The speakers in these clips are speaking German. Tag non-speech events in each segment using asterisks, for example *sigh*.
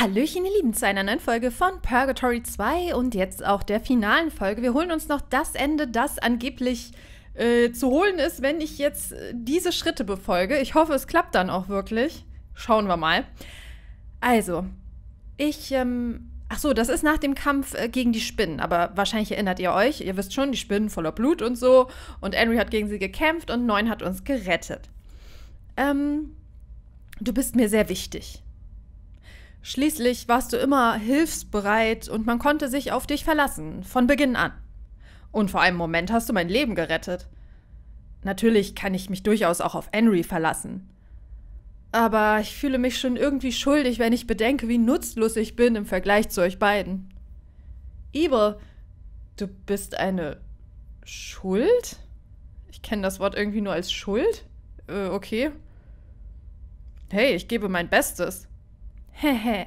Hallöchen, ihr Lieben, zu einer neuen Folge von Purgatory 2 und jetzt auch der finalen Folge. Wir holen uns noch das Ende, das angeblich äh, zu holen ist, wenn ich jetzt äh, diese Schritte befolge. Ich hoffe, es klappt dann auch wirklich. Schauen wir mal. Also, ich, ähm, ach so, das ist nach dem Kampf äh, gegen die Spinnen, aber wahrscheinlich erinnert ihr euch, ihr wisst schon, die Spinnen voller Blut und so und Henry hat gegen sie gekämpft und Neun hat uns gerettet. Ähm, du bist mir sehr wichtig Schließlich warst du immer hilfsbereit und man konnte sich auf dich verlassen, von Beginn an. Und vor einem Moment hast du mein Leben gerettet. Natürlich kann ich mich durchaus auch auf Henry verlassen. Aber ich fühle mich schon irgendwie schuldig, wenn ich bedenke, wie nutzlos ich bin im Vergleich zu euch beiden. Iber, du bist eine Schuld? Ich kenne das Wort irgendwie nur als Schuld? Äh, okay. Hey, ich gebe mein Bestes. Hehe.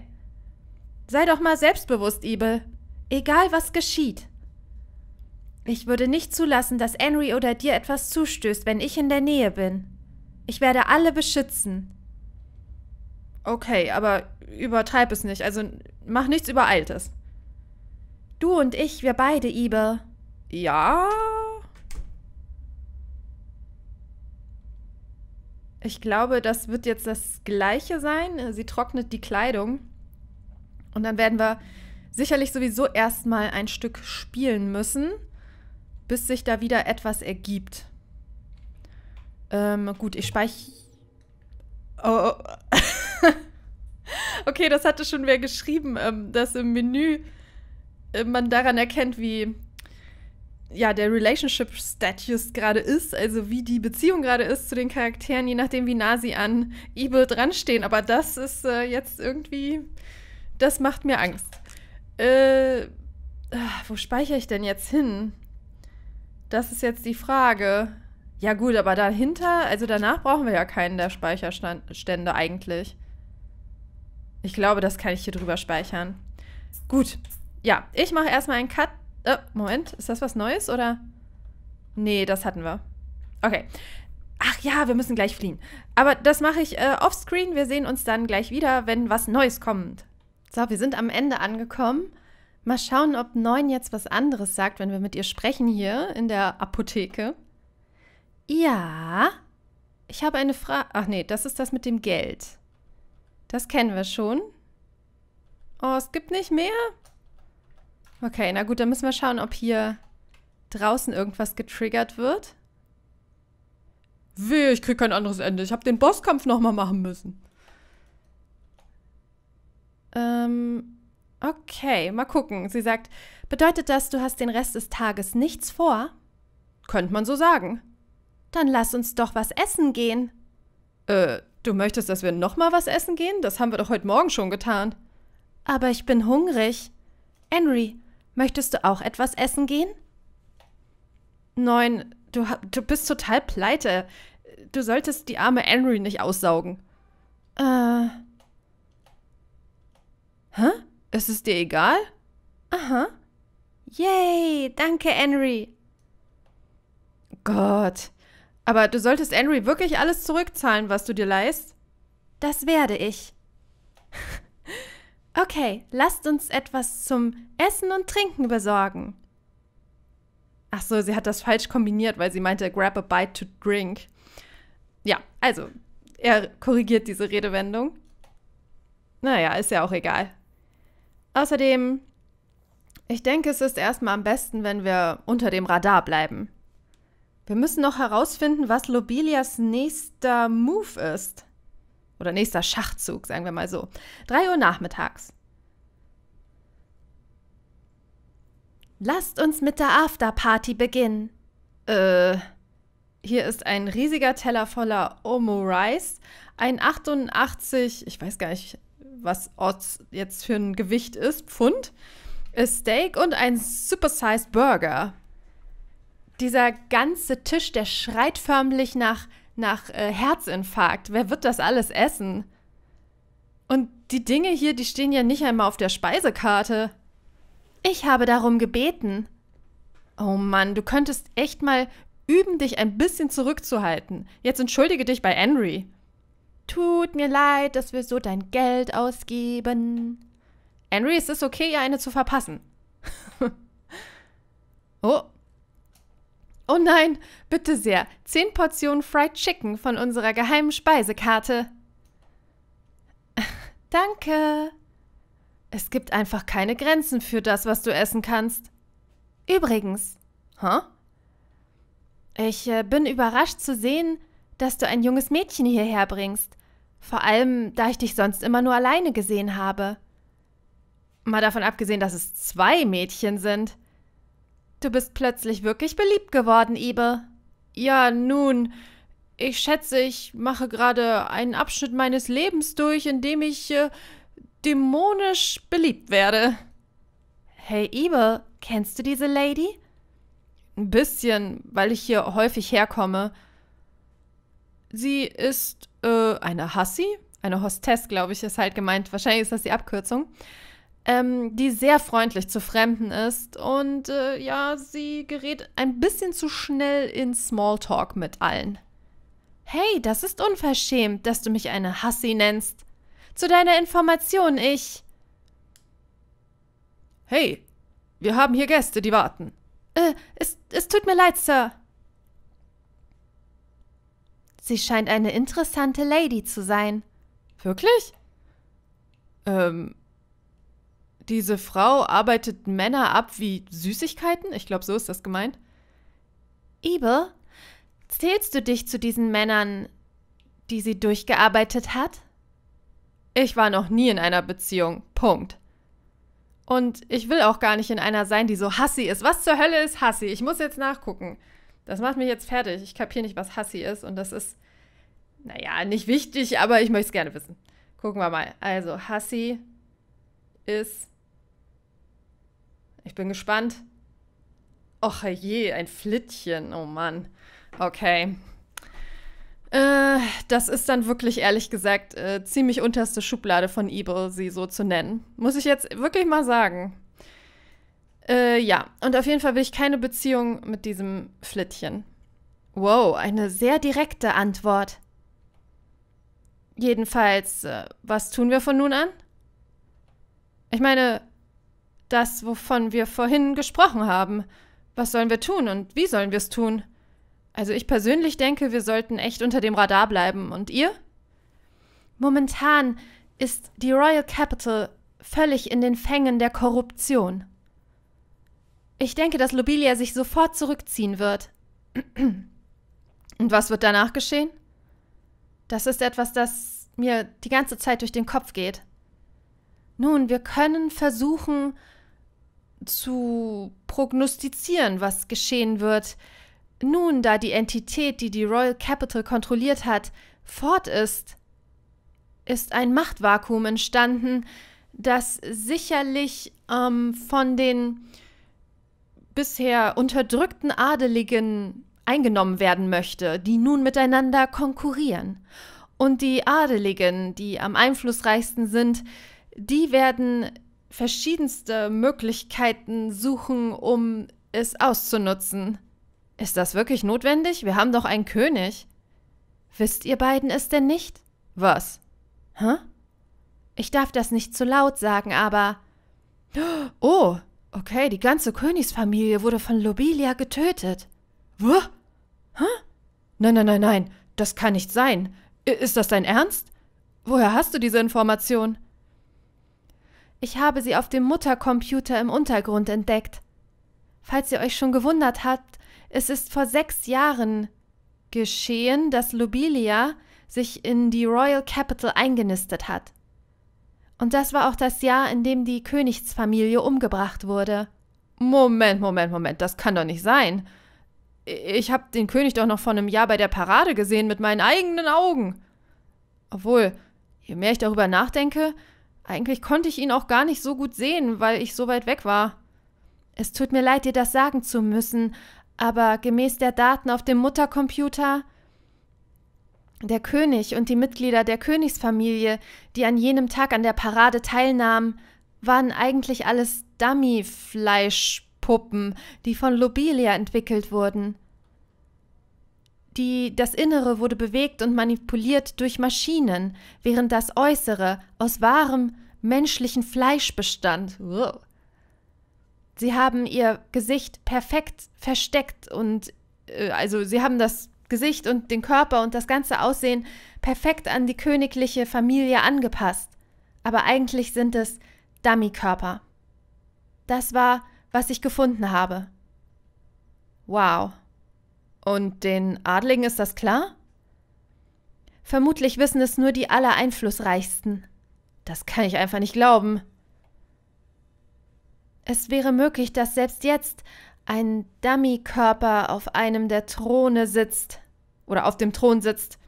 Sei doch mal selbstbewusst, Ibel. Egal was geschieht. Ich würde nicht zulassen, dass Henry oder dir etwas zustößt, wenn ich in der Nähe bin. Ich werde alle beschützen. Okay, aber übertreib es nicht, also mach nichts Übereiltes. Du und ich, wir beide, Ibel. Ja, Ich glaube, das wird jetzt das Gleiche sein. Sie trocknet die Kleidung. Und dann werden wir sicherlich sowieso erstmal ein Stück spielen müssen, bis sich da wieder etwas ergibt. Ähm, gut, ich speichere. Oh. oh. *laughs* okay, das hatte schon wer geschrieben, ähm, dass im Menü äh, man daran erkennt, wie ja, der Relationship Status gerade ist, also wie die Beziehung gerade ist zu den Charakteren, je nachdem, wie nah sie an Evil dran stehen. Aber das ist äh, jetzt irgendwie, das macht mir Angst. Äh, ah, wo speichere ich denn jetzt hin? Das ist jetzt die Frage. Ja gut, aber dahinter, also danach brauchen wir ja keinen der Speicherstände eigentlich. Ich glaube, das kann ich hier drüber speichern. Gut, ja, ich mache erstmal einen Cut Oh, Moment, ist das was Neues oder? Nee, das hatten wir. Okay. Ach ja, wir müssen gleich fliehen. Aber das mache ich äh, offscreen. Wir sehen uns dann gleich wieder, wenn was Neues kommt. So, wir sind am Ende angekommen. Mal schauen, ob Neun jetzt was anderes sagt, wenn wir mit ihr sprechen hier in der Apotheke. Ja, ich habe eine Frage. Ach nee, das ist das mit dem Geld. Das kennen wir schon. Oh, es gibt nicht mehr? Okay, na gut, dann müssen wir schauen, ob hier draußen irgendwas getriggert wird. Weh, ich krieg kein anderes Ende. Ich habe den Bosskampf nochmal machen müssen. Ähm, okay, mal gucken. Sie sagt, bedeutet das, du hast den Rest des Tages nichts vor? Könnte man so sagen. Dann lass uns doch was essen gehen. Äh, du möchtest, dass wir nochmal was essen gehen? Das haben wir doch heute Morgen schon getan. Aber ich bin hungrig. Henry, Möchtest du auch etwas essen gehen? Nein, du, du bist total pleite. Du solltest die arme Henry nicht aussaugen. Äh. Hä? Ist es dir egal? Aha. Yay, danke, Henry. Gott. Aber du solltest Henry wirklich alles zurückzahlen, was du dir leist? Das werde ich. Okay, lasst uns etwas zum Essen und Trinken besorgen. Ach so, sie hat das falsch kombiniert, weil sie meinte, grab a bite to drink. Ja, also, er korrigiert diese Redewendung. Naja, ist ja auch egal. Außerdem, ich denke, es ist erstmal am besten, wenn wir unter dem Radar bleiben. Wir müssen noch herausfinden, was Lobilias nächster Move ist. Oder nächster Schachzug, sagen wir mal so. 3 Uhr nachmittags. Lasst uns mit der Afterparty beginnen. Äh, hier ist ein riesiger Teller voller Omo Rice, ein 88, ich weiß gar nicht, was Odds jetzt für ein Gewicht ist, Pfund, ein Steak und ein supersized Burger. Dieser ganze Tisch, der schreit förmlich nach nach äh, Herzinfarkt. Wer wird das alles essen? Und die Dinge hier, die stehen ja nicht einmal auf der Speisekarte. Ich habe darum gebeten. Oh Mann, du könntest echt mal üben, dich ein bisschen zurückzuhalten. Jetzt entschuldige dich bei Henry. Tut mir leid, dass wir so dein Geld ausgeben. Henry, es ist okay, ihr eine zu verpassen. *laughs* oh, Oh nein, bitte sehr, zehn Portionen Fried Chicken von unserer geheimen Speisekarte. *laughs* Danke. Es gibt einfach keine Grenzen für das, was du essen kannst. Übrigens. Hä? Huh? Ich äh, bin überrascht zu sehen, dass du ein junges Mädchen hierher bringst. Vor allem, da ich dich sonst immer nur alleine gesehen habe. Mal davon abgesehen, dass es zwei Mädchen sind. Du bist plötzlich wirklich beliebt geworden, Ibe. Ja, nun, ich schätze, ich mache gerade einen Abschnitt meines Lebens durch, in dem ich äh, dämonisch beliebt werde. Hey, Ibe, kennst du diese Lady? Ein bisschen, weil ich hier häufig herkomme. Sie ist äh, eine Hassi? Eine Hostess, glaube ich, ist halt gemeint. Wahrscheinlich ist das die Abkürzung ähm, die sehr freundlich zu Fremden ist. Und äh, ja, sie gerät ein bisschen zu schnell in Smalltalk mit allen. Hey, das ist unverschämt, dass du mich eine Hassi nennst. Zu deiner Information, ich. Hey, wir haben hier Gäste, die warten. Äh, es, es tut mir leid, Sir. Sie scheint eine interessante Lady zu sein. Wirklich? Ähm, diese Frau arbeitet Männer ab wie Süßigkeiten? Ich glaube, so ist das gemeint. Ibel, zählst du dich zu diesen Männern, die sie durchgearbeitet hat? Ich war noch nie in einer Beziehung. Punkt. Und ich will auch gar nicht in einer sein, die so Hassi ist. Was zur Hölle ist Hassi? Ich muss jetzt nachgucken. Das macht mich jetzt fertig. Ich kapiere nicht, was Hassi ist. Und das ist, naja, nicht wichtig, aber ich möchte es gerne wissen. Gucken wir mal. Also, Hassi ist ich bin gespannt. Och je, ein Flittchen. Oh Mann. Okay. Äh, das ist dann wirklich ehrlich gesagt äh, ziemlich unterste Schublade von Ibo, sie so zu nennen. Muss ich jetzt wirklich mal sagen. Äh, ja, und auf jeden Fall will ich keine Beziehung mit diesem Flittchen. Wow, eine sehr direkte Antwort. Jedenfalls, äh, was tun wir von nun an? Ich meine, das, wovon wir vorhin gesprochen haben. Was sollen wir tun und wie sollen wir es tun? Also ich persönlich denke, wir sollten echt unter dem Radar bleiben. Und ihr? Momentan ist die Royal Capital völlig in den Fängen der Korruption. Ich denke, dass Lobelia sich sofort zurückziehen wird. *clears throat* Und was wird danach geschehen? Das ist etwas, das mir die ganze Zeit durch den Kopf geht. Nun, wir können versuchen, zu prognostizieren, was geschehen wird, nun da die Entität, die die Royal Capital kontrolliert hat, fort ist, ist ein Machtvakuum entstanden, das sicherlich ähm, von den bisher unterdrückten Adeligen eingenommen werden möchte, die nun miteinander konkurrieren. Und die Adeligen, die am einflussreichsten sind, die werden verschiedenste Möglichkeiten suchen, um es auszunutzen. Ist das wirklich notwendig? Wir haben doch einen König. Wisst ihr beiden es denn nicht? Was? Hä? Ich darf das nicht zu laut sagen, aber. *gasps* Oh, okay, die ganze Königsfamilie wurde von Lobilia getötet. Wuh? Hä? Nein, nein, nein, nein, das kann nicht sein. Ist das dein Ernst? Woher hast du diese Information? Ich habe sie auf dem Muttercomputer im Untergrund entdeckt. Falls ihr euch schon gewundert habt, es ist vor sechs Jahren geschehen, dass Lobelia sich in die Royal Capital eingenistet hat. Und das war auch das Jahr, in dem die Königsfamilie umgebracht wurde. Moment, Moment, Moment, das kann doch nicht sein. Ich habe den König doch noch vor einem Jahr bei der Parade gesehen mit meinen eigenen Augen. Obwohl, je mehr ich darüber nachdenke, eigentlich konnte ich ihn auch gar nicht so gut sehen, weil ich so weit weg war. Es tut mir leid, dir das sagen zu müssen, aber gemäß der Daten auf dem Muttercomputer. Der König und die Mitglieder der Königsfamilie, die an jenem Tag an der Parade teilnahmen, waren eigentlich alles Dummy-Fleischpuppen, die von Lobelia entwickelt wurden. Die, das Innere wurde bewegt und manipuliert durch Maschinen, während das Äußere aus wahrem menschlichen Fleisch bestand. Sie haben ihr Gesicht perfekt versteckt und äh, also sie haben das Gesicht und den Körper und das ganze Aussehen perfekt an die königliche Familie angepasst. Aber eigentlich sind es Dummy-Körper. Das war, was ich gefunden habe. Wow. Und den Adligen ist das klar? Vermutlich wissen es nur die allereinflussreichsten. Das kann ich einfach nicht glauben. Es wäre möglich, dass selbst jetzt ein Dummy-Körper auf einem der Throne sitzt. Oder auf dem Thron sitzt.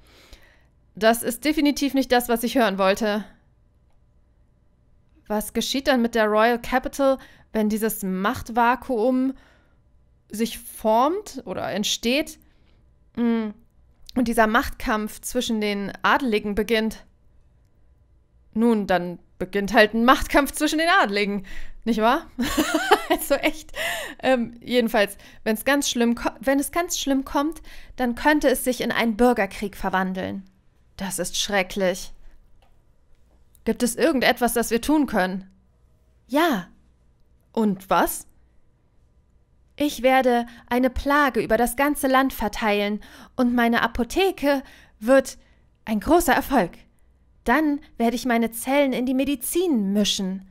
Das ist definitiv nicht das, was ich hören wollte. Was geschieht dann mit der Royal Capital, wenn dieses Machtvakuum sich formt oder entsteht mm, und dieser Machtkampf zwischen den Adeligen beginnt. Nun, dann beginnt halt ein Machtkampf zwischen den Adeligen, nicht wahr? *laughs* also echt. Ähm, jedenfalls, wenn es ganz schlimm, wenn es ganz schlimm kommt, dann könnte es sich in einen Bürgerkrieg verwandeln. Das ist schrecklich. Gibt es irgendetwas, das wir tun können? Ja. Und was? Ich werde eine Plage über das ganze Land verteilen und meine Apotheke wird ein großer Erfolg. Dann werde ich meine Zellen in die Medizin mischen.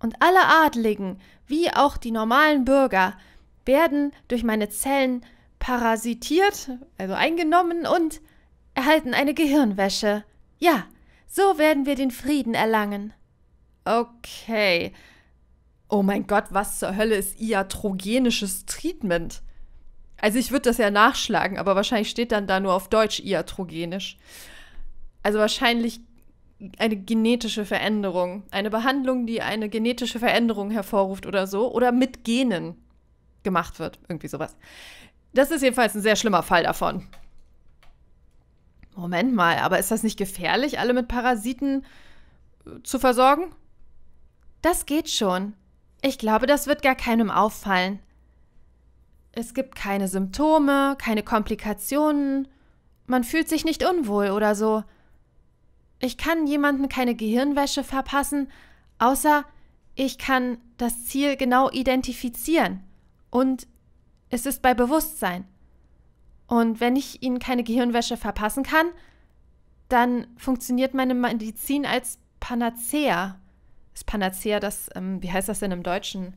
Und alle Adligen, wie auch die normalen Bürger, werden durch meine Zellen parasitiert, also eingenommen und erhalten eine Gehirnwäsche. Ja, so werden wir den Frieden erlangen. Okay, Oh mein Gott, was zur Hölle ist iatrogenisches Treatment? Also ich würde das ja nachschlagen, aber wahrscheinlich steht dann da nur auf Deutsch iatrogenisch. Also wahrscheinlich eine genetische Veränderung, eine Behandlung, die eine genetische Veränderung hervorruft oder so, oder mit Genen gemacht wird, irgendwie sowas. Das ist jedenfalls ein sehr schlimmer Fall davon. Moment mal, aber ist das nicht gefährlich, alle mit Parasiten äh, zu versorgen? Das geht schon. Ich glaube, das wird gar keinem auffallen. Es gibt keine Symptome, keine Komplikationen. Man fühlt sich nicht unwohl oder so. Ich kann jemanden keine Gehirnwäsche verpassen, außer ich kann das Ziel genau identifizieren. Und es ist bei Bewusstsein. Und wenn ich ihnen keine Gehirnwäsche verpassen kann, dann funktioniert meine Medizin als Panacea. Ist Panacea das, ähm, wie heißt das denn im Deutschen?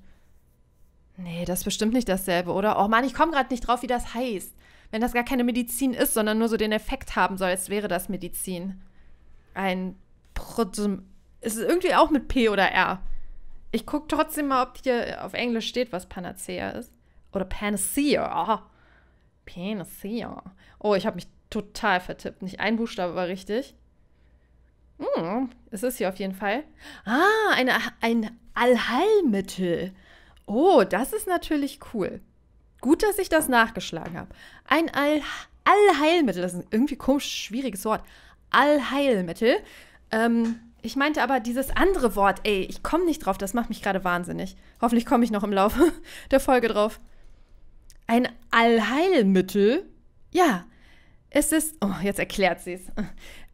Nee, das ist bestimmt nicht dasselbe, oder? Oh Mann, ich komme gerade nicht drauf, wie das heißt. Wenn das gar keine Medizin ist, sondern nur so den Effekt haben soll, als wäre das Medizin. Ein Protum. Es ist irgendwie auch mit P oder R. Ich gucke trotzdem mal, ob hier auf Englisch steht, was Panacea ist. Oder Panacea. Oh. Panacea. Oh, ich habe mich total vertippt. Nicht ein Buchstabe war richtig. Mm, es ist hier auf jeden Fall. Ah, eine, ein Allheilmittel. Oh, das ist natürlich cool. Gut, dass ich das nachgeschlagen habe. Ein All Allheilmittel, das ist ein irgendwie komisch schwieriges Wort. Allheilmittel. Ähm, ich meinte aber dieses andere Wort, ey, ich komme nicht drauf, das macht mich gerade wahnsinnig. Hoffentlich komme ich noch im Laufe *laughs* der Folge drauf. Ein Allheilmittel? Ja, es ist. Oh, jetzt erklärt sie es.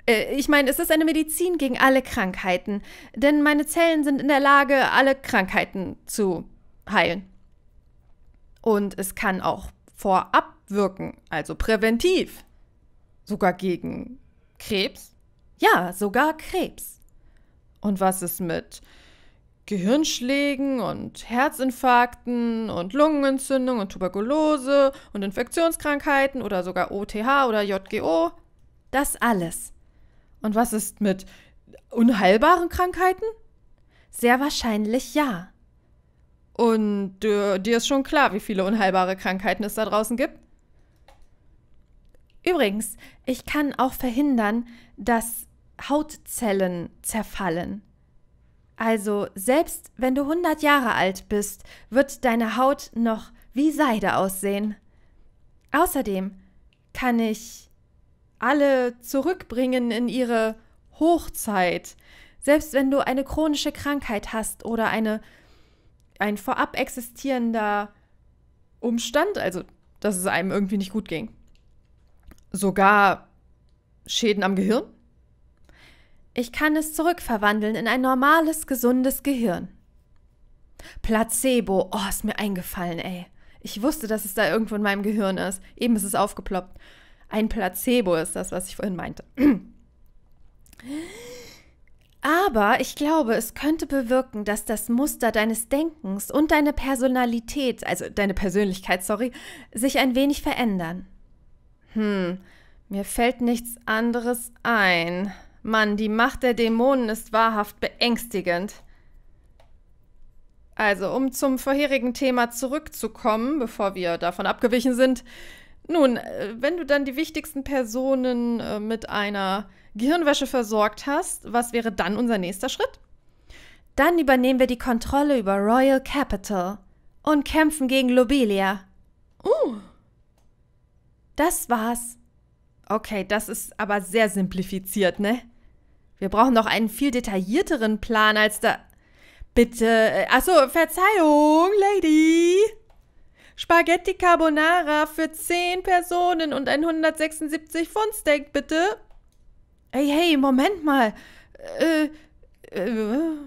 Äh, ich meine, es ist eine Medizin gegen alle Krankheiten, denn meine Zellen sind in der Lage, alle Krankheiten zu heilen. Und es kann auch vorab wirken, also präventiv. Sogar gegen Krebs? Ja, sogar Krebs. Und was ist mit Gehirnschlägen und Herzinfarkten und Lungenentzündung und Tuberkulose und Infektionskrankheiten oder sogar OTH oder JGO? Das alles und was ist mit unheilbaren Krankheiten? Sehr wahrscheinlich ja. Und äh, dir ist schon klar, wie viele unheilbare Krankheiten es da draußen gibt? Übrigens, ich kann auch verhindern, dass Hautzellen zerfallen. Also, selbst wenn du 100 Jahre alt bist, wird deine Haut noch wie Seide aussehen. Außerdem kann ich alle zurückbringen in ihre Hochzeit. Selbst wenn du eine chronische Krankheit hast oder eine, ein vorab existierender Umstand, also dass es einem irgendwie nicht gut ging. Sogar Schäden am Gehirn? Ich kann es zurückverwandeln in ein normales, gesundes Gehirn. Placebo, oh, ist mir eingefallen, ey. Ich wusste, dass es da irgendwo in meinem Gehirn ist. Eben ist es aufgeploppt. Ein Placebo ist das, was ich vorhin meinte. *clears throat* Aber ich glaube, es könnte bewirken, dass das Muster deines Denkens und deine Personalität, also deine Persönlichkeit, sorry, sich ein wenig verändern. Hm, mir fällt nichts anderes ein. Mann, die Macht der Dämonen ist wahrhaft beängstigend. Also, um zum vorherigen Thema zurückzukommen, bevor wir davon abgewichen sind, nun, äh, wenn du dann die wichtigsten Personen äh, mit einer Gehirnwäsche versorgt hast, was wäre dann unser nächster Schritt? Dann übernehmen wir die Kontrolle über Royal Capital und kämpfen gegen Lobelia. Uh. Das war's. Okay, das ist aber sehr simplifiziert, ne? Wir brauchen doch einen viel detaillierteren Plan als da. Bitte. Äh, Achso, Verzeihung, Lady. Spaghetti Carbonara für 10 Personen und ein 176 Pfund Steak, bitte. Hey, hey, Moment mal. Äh, äh,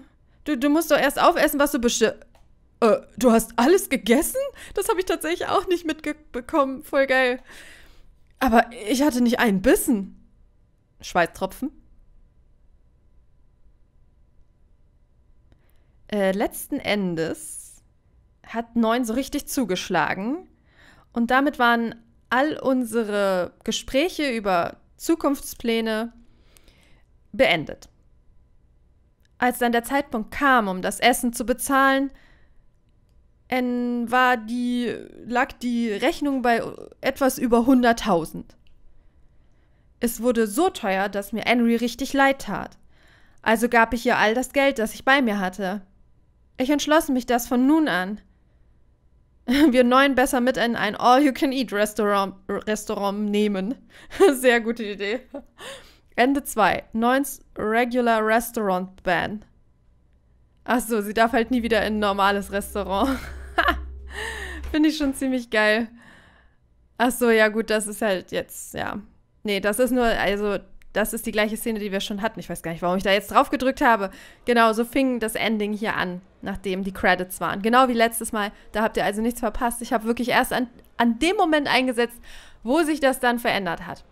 du, du musst doch erst aufessen, was du besti... Äh, du hast alles gegessen? Das habe ich tatsächlich auch nicht mitbekommen. Voll geil. Aber ich hatte nicht einen Bissen. Schweißtropfen. Äh, letzten Endes hat neun so richtig zugeschlagen. Und damit waren all unsere Gespräche über Zukunftspläne beendet. Als dann der Zeitpunkt kam, um das Essen zu bezahlen, war die, lag die Rechnung bei etwas über 100.000. Es wurde so teuer, dass mir Henry richtig leid tat. Also gab ich ihr all das Geld, das ich bei mir hatte. Ich entschloss mich, das von nun an *laughs* wir neun besser mit in ein All-You-Can-Eat-Restaurant Restaurant nehmen. *laughs* Sehr gute Idee. Ende 2. Neuns Regular Restaurant Ban. Achso, sie darf halt nie wieder in ein normales Restaurant. *laughs* Finde ich schon ziemlich geil. Achso, ja gut, das ist halt jetzt, ja. Nee, das ist nur, also das ist die gleiche Szene, die wir schon hatten. Ich weiß gar nicht, warum ich da jetzt drauf gedrückt habe. Genau, so fing das Ending hier an, nachdem die Credits waren. Genau wie letztes Mal. Da habt ihr also nichts verpasst. Ich habe wirklich erst an, an dem Moment eingesetzt, wo sich das dann verändert hat.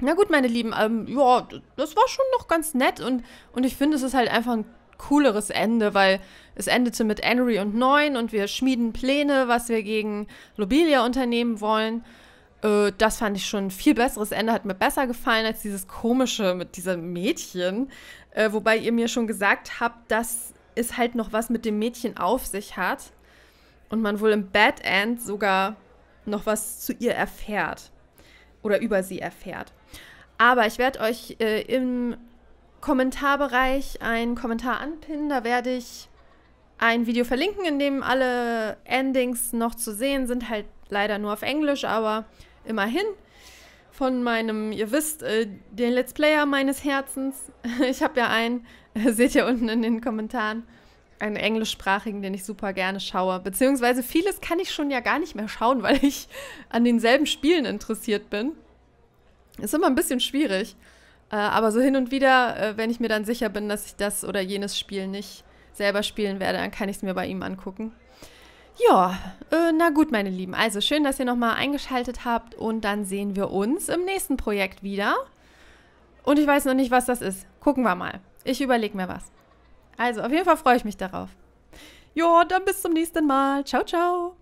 Na gut, meine Lieben, ähm, ja, das war schon noch ganz nett und, und ich finde, es ist halt einfach ein cooleres Ende, weil es endete mit Henry und Neun und wir schmieden Pläne, was wir gegen Lobelia unternehmen wollen. Äh, das fand ich schon ein viel besseres Ende, hat mir besser gefallen als dieses komische mit diesem Mädchen. Äh, wobei ihr mir schon gesagt habt, dass es halt noch was mit dem Mädchen auf sich hat und man wohl im Bad End sogar noch was zu ihr erfährt oder über sie erfährt. Aber ich werde euch äh, im Kommentarbereich einen Kommentar anpinnen. Da werde ich ein Video verlinken, in dem alle Endings noch zu sehen sind. Halt leider nur auf Englisch, aber immerhin von meinem, ihr wisst, äh, den Let's Player meines Herzens. *laughs* Ich habe ja einen, äh, seht ihr unten in den Kommentaren, einen englischsprachigen, den ich super gerne schaue. Beziehungsweise vieles kann ich schon ja gar nicht mehr schauen, *laughs* weil ich an denselben Spielen interessiert bin. Ist immer ein bisschen schwierig. Äh, aber so hin und wieder, äh, wenn ich mir dann sicher bin, dass ich das oder jenes Spiel nicht selber spielen werde, dann kann ich es mir bei ihm angucken. Ja, äh, na gut, meine Lieben. Also schön, dass ihr nochmal eingeschaltet habt und dann sehen wir uns im nächsten Projekt wieder. Und ich weiß noch nicht, was das ist. Gucken wir mal. Ich überlege mir was. Also, auf jeden Fall freue ich mich darauf. Ja, dann bis zum nächsten Mal. Ciao, ciao.